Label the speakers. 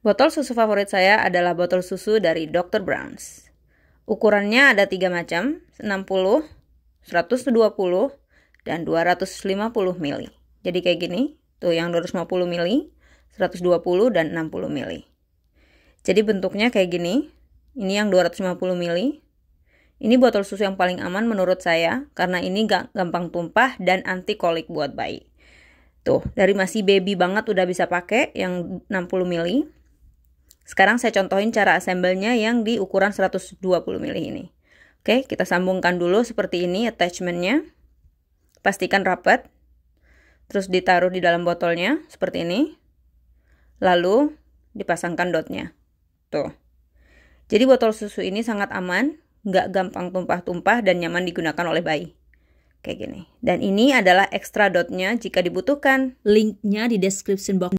Speaker 1: Botol susu favorit saya adalah botol susu dari Dr. Browns. Ukurannya ada tiga macam, 60, 120, dan 250 mili. Jadi kayak gini, tuh yang 250 mili, 120 dan 60 mili. Jadi bentuknya kayak gini, ini yang 250 mili. Ini botol susu yang paling aman menurut saya karena ini gampang tumpah dan anti kolik buat bayi. Tuh, dari masih baby banget udah bisa pakai yang 60 mili. Sekarang saya contohin cara assemble-nya yang di ukuran 120 mili ini. Oke, kita sambungkan dulu seperti ini attachment-nya. Pastikan rapat. Terus ditaruh di dalam botolnya seperti ini. Lalu dipasangkan dotnya. Tuh. Jadi botol susu ini sangat aman, nggak gampang tumpah-tumpah dan nyaman digunakan oleh bayi. Kayak gini. Dan ini adalah extra dotnya jika dibutuhkan. Linknya di description box.